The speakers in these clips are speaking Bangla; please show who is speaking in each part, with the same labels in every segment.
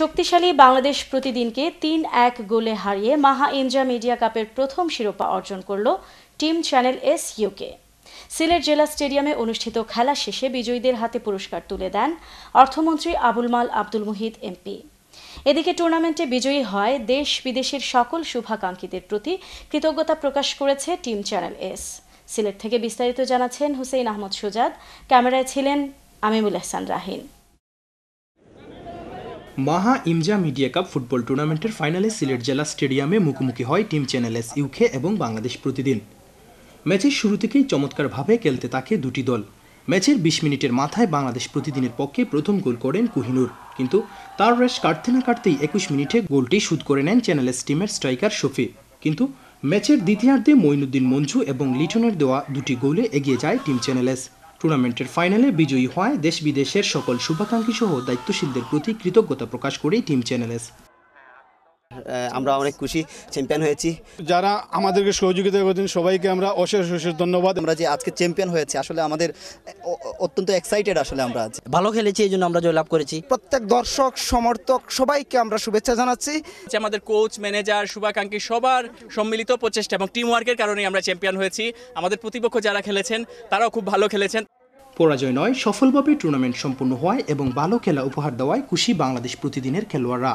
Speaker 1: শক্তিশালী বাংলাদেশ প্রতিদিনকে তিন এক গোলে হারিয়ে মাহা ইন্ডিয়া মিডিয়া কাপের প্রথম শিরোপা অর্জন করল team channel S UK Sylhet জেলা স্টেডিয়ামে অনুষ্ঠিত খেলা শেষে বিজয়ীদের হাতে পুরস্কার তুলে দেন অর্থমন্ত্রী আবুল মাল আব্দুল মুহিত এমপি এদিকে টুর্নামেন্টে বিজয়ী হয় দেশ বিদেশের সকল শুভাকাঙ্ক্ষীদের প্রতি কৃতজ্ঞতা প্রকাশ করেছে টিম চ্যানেল এস সিলেট থেকে বিস্তারিত জানাচ্ছেন হুসেইন আহমদ সুজাদ ক্যামেরায় ছিলেন আমিমুল এহসান রাহিন মাহা ইমজা মিডিয়া কাপ ফুটবল টুর্নামেন্টের ফাইনালে সিলেট জেলা স্টেডিয়ামে মুখোমুখি হয় টিম চ্যানেল এস ইউকে এবং বাংলাদেশ প্রতিদিন ম্যাচের শুরু থেকেই চমৎকারভাবে খেলতে থাকে দুটি দল ম্যাচের বিশ মিনিটের মাথায় বাংলাদেশ প্রতিদিনের পক্ষে প্রথম গোল করেন কুহিনুর কিন্তু তার রেশ কাটতে না কাটতেই একুশ মিনিটে গোলটি শুট করে নেন চ্যানেল এস টিমের স্ট্রাইকার শফি কিন্তু ম্যাচের দ্বিতীয়ার্ধে মইনুদ্দিন মঞ্জু এবং লিটনের দেওয়া দুটি গোলে এগিয়ে যায় টিম চ্যানেল এস টুর্নামেন্টের ফাইনালে বিজয়ী হওয়ায় দেশ বিদেশের সকল শুভাকাঙ্ক্ষী সহ দায়িত্বশীলদের প্রতি কৃতজ্ঞতা প্রকাশ করে টিম চ্যানেলস আমরা অনেক খুশি চ্যাম্পিয়ন হয়েছি যারা আমাদেরকে সহযোগিতা করেছেন সবাইকে আমরা অশেষ অশেষ ধন্যবাদ আমরা যে আজকে চ্যাম্পিয়ন হয়েছে আসলে আমাদের অত্যন্ত এক্সাইটেড আসলে আমরা আজ ভালো খেলেছি এই জন্য আমরা জয়লাভ করেছি প্রত্যেক দর্শক সমর্থক সবাইকে আমরা শুভেচ্ছা জানাচ্ছি যে আমাদের কোচ ম্যানেজার শুভাকাঙ্ক্ষী সবার সম্মিলিত প্রচেষ্টা এবং টিম ওয়ার্কের কারণে আমরা চ্যাম্পিয়ন হয়েছি আমাদের প্রতিপক্ষ যারা খেলেছেন তারাও খুব ভালো খেলেছেন পরাজয় নয় সফলভাবে টুর্নামেন্ট সম্পূর্ণ হওয়ায় এবং ভালো খেলা উপহার দেওয়ায় খুশি বাংলাদেশ প্রতিদিনের খেলোয়াড়রা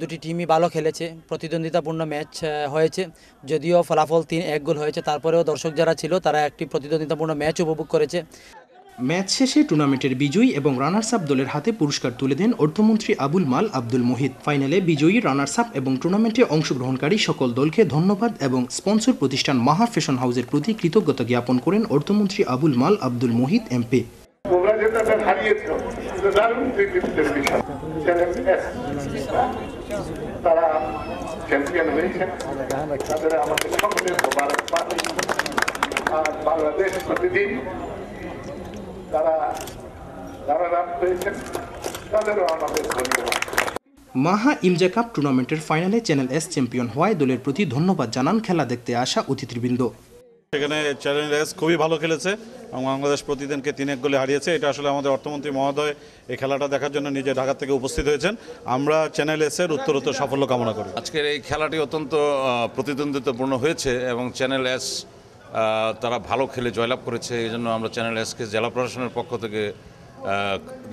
Speaker 1: দুটি টিমই ভালো খেলেছে প্রতিদ্বন্দ্বিতাপূর্ণ ম্যাচ হয়েছে যদিও ফলাফল তিন এক গোল হয়েছে তারপরেও দর্শক যারা ছিল তারা একটি প্রতিদ্বন্দ্বিতাপূর্ণ ম্যাচ উপভোগ করেছে ম্যাচ শেষে টুর্নামেন্টের বিজয়ী এবং রানার্স আপ দলের হাতে পুরস্কার তুলে দেন অর্থমন্ত্রী আবুল মাল আব্দুল মোহিত ফাইনালে বিজয়ী রানার্স আপ এবং টুর্নামেন্টে অংশগ্রহণকারী সকল দলকে ধন্যবাদ এবং স্পন্সর প্রতিষ্ঠান মাহা ফ্যাশন হাউসের প্রতি কৃতজ্ঞতা জ্ঞাপন করেন অর্থমন্ত্রী আবুল মাল আব্দুল মোহিত এমপি তারা মাহা ইমজা কাপ টুর্নামেন্টের ফাইনালে চ্যানেল এস চ্যাম্পিয়ন হওয়ায় দলের প্রতি ধন্যবাদ জানান খেলা দেখতে আসা অতিথিবৃন্দ সেখানে চ্যানেল এস খুবই ভালো খেলেছে এবং বাংলাদেশ প্রতিদিনকে তিন এক গোলে হারিয়েছে এটা আসলে আমাদের অর্থমন্ত্রী মহোদয় এই খেলাটা দেখার জন্য নিজে ঢাকা থেকে উপস্থিত হয়েছেন আমরা চ্যানেল এসের উত্তরোত্তর সাফল্য কামনা করি আজকের এই খেলাটি অত্যন্ত প্রতিদ্বন্দ্বিতাপূর্ণ হয়েছে এবং চ্যানেল এস তারা ভালো খেলে জয়লাভ করেছে এই জন্য আমরা চ্যানেল এসকে জেলা প্রশাসনের পক্ষ থেকে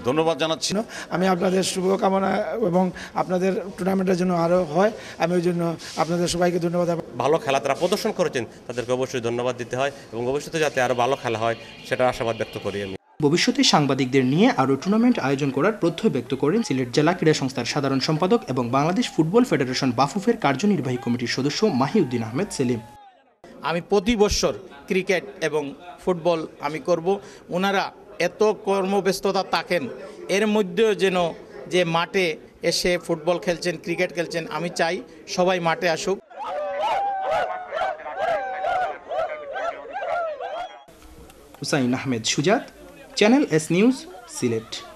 Speaker 1: ধন্যবাদ জানাচ্ছি আমি আপনাদের শুভকামনা এবং আপনাদের টুর্নামেন্টের জন্য আরও হয় আমি ওই জন্য আপনাদের সবাইকে ধন্যবাদ ভালো খেলা তারা প্রদর্শন করেছেন তাদেরকে অবশ্যই ধন্যবাদ দিতে হয় এবং ভবিষ্যতে যাতে আরও ভালো খেলা হয় সেটা আশাবাদ ব্যক্ত করি আমি ভবিষ্যতে সাংবাদিকদের নিয়ে আরও টুর্নামেন্ট আয়োজন করার প্রত্যয় ব্যক্ত করেন সিলেট জেলা ক্রীড়া সংস্থার সাধারণ সম্পাদক এবং বাংলাদেশ ফুটবল ফেডারেশন বাফুফের কার্যনির্বাহী কমিটির সদস্য মাহিউদ্দিন আহমেদ সেলিম আমি প্রতি বছর ক্রিকেট এবং ফুটবল আমি করব ওনারা এত কর্মব্যস্ততা থাকেন এর মধ্যেও যেন যে মাঠে এসে ফুটবল খেলছেন ক্রিকেট খেলছেন আমি চাই সবাই মাঠে আসুক হুসাইন আহমেদ সুজাত চ্যানেল এস নিউজ সিলেট